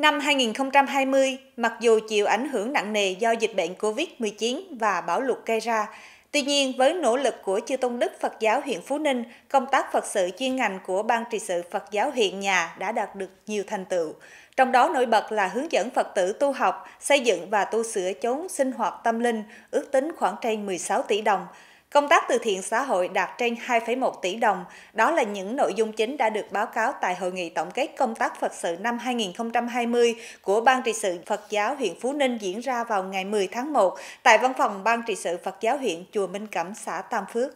Năm 2020, mặc dù chịu ảnh hưởng nặng nề do dịch bệnh COVID-19 và bão lụt gây ra, tuy nhiên với nỗ lực của Chư Tôn Đức Phật giáo huyện Phú Ninh, công tác Phật sự chuyên ngành của Ban trị sự Phật giáo huyện nhà đã đạt được nhiều thành tựu. Trong đó nổi bật là hướng dẫn Phật tử tu học, xây dựng và tu sửa chốn sinh hoạt tâm linh, ước tính khoảng trên 16 tỷ đồng, Công tác từ thiện xã hội đạt trên 2,1 tỷ đồng, đó là những nội dung chính đã được báo cáo tại Hội nghị tổng kết công tác Phật sự năm 2020 của Ban trị sự Phật giáo huyện Phú Ninh diễn ra vào ngày 10 tháng 1 tại văn phòng Ban trị sự Phật giáo huyện Chùa Minh Cẩm, xã Tam Phước.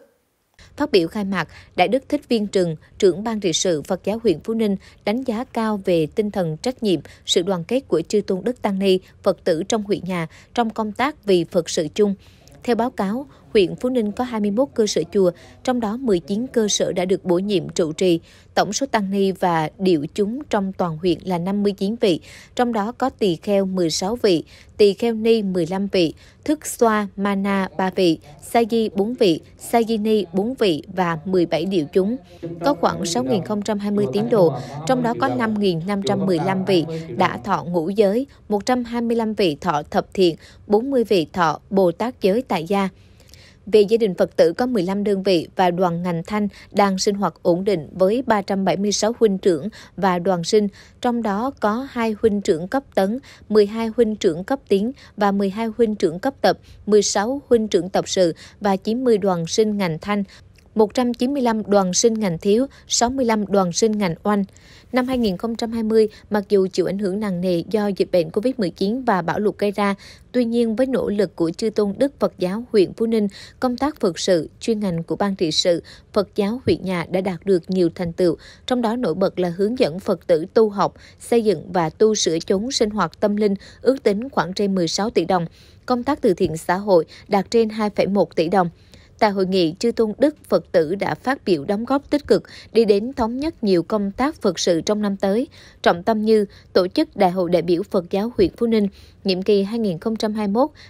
Phát biểu khai mạc, Đại đức Thích Viên Trừng, trưởng ban trị sự Phật giáo huyện Phú Ninh đánh giá cao về tinh thần trách nhiệm, sự đoàn kết của chư tôn đức tăng ni, Phật tử trong huyện nhà trong công tác vì Phật sự chung. Theo báo cáo, Huyện Phú Ninh có 21 cơ sở chùa, trong đó 19 cơ sở đã được bổ nhiệm trụ trì. Tổng số tăng ni và điệu chúng trong toàn huyện là 59 vị, trong đó có tỳ kheo 16 vị, tỳ kheo ni 15 vị, thức xoa mana 3 vị, sa di 4 vị, sa di ni 4 vị và 17 điệu chúng. Có khoảng 6.020 tín đồ, trong đó có 5.515 vị đã thọ ngũ giới, 125 vị thọ thập thiện, 40 vị thọ Bồ Tát giới tại gia. Về gia đình Phật tử có 15 đơn vị và đoàn ngành thanh đang sinh hoạt ổn định với 376 huynh trưởng và đoàn sinh, trong đó có 2 huynh trưởng cấp tấn, 12 huynh trưởng cấp tiến và 12 huynh trưởng cấp tập, 16 huynh trưởng tập sự và 90 đoàn sinh ngành thanh, 195 đoàn sinh ngành thiếu, 65 đoàn sinh ngành oanh. Năm 2020, mặc dù chịu ảnh hưởng nặng nề do dịch bệnh COVID-19 và bão lụt gây ra, tuy nhiên với nỗ lực của chư tôn đức Phật giáo huyện Phú Ninh, công tác Phật sự, chuyên ngành của Ban trị sự, Phật giáo huyện nhà đã đạt được nhiều thành tựu, trong đó nổi bật là hướng dẫn Phật tử tu học, xây dựng và tu sửa chốn sinh hoạt tâm linh, ước tính khoảng trên 16 tỷ đồng. Công tác từ thiện xã hội đạt trên 2,1 tỷ đồng. Tại hội nghị, Chư Tôn Đức Phật tử đã phát biểu đóng góp tích cực đi đến thống nhất nhiều công tác Phật sự trong năm tới, trọng tâm như tổ chức Đại hội đại biểu Phật giáo huyện Phú Ninh, nhiệm kỳ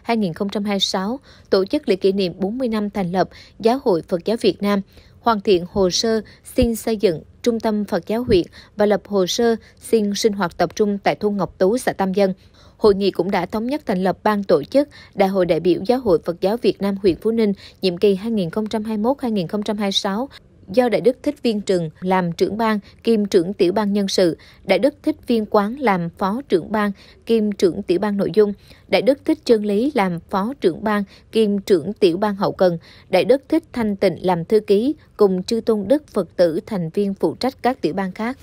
2021-2026, tổ chức lễ kỷ niệm 40 năm thành lập Giáo hội Phật giáo Việt Nam, hoàn thiện hồ sơ xin xây dựng Trung tâm Phật giáo huyện và lập hồ sơ xin sinh hoạt tập trung tại thôn Ngọc Tú, xã Tam Dân. Hội nghị cũng đã thống nhất thành lập ban tổ chức Đại hội đại biểu Giáo hội Phật giáo Việt Nam huyện Phú Ninh nhiệm kỳ 2021-2026 do Đại Đức Thích Viên Trừng làm trưởng ban kiêm trưởng tiểu ban nhân sự, Đại Đức Thích Viên Quán làm phó trưởng ban kiêm trưởng tiểu ban nội dung, Đại Đức Thích Chân Lý làm phó trưởng ban kiêm trưởng tiểu ban hậu cần, Đại Đức Thích Thanh Tịnh làm thư ký cùng chư tôn đức Phật tử thành viên phụ trách các tiểu ban khác.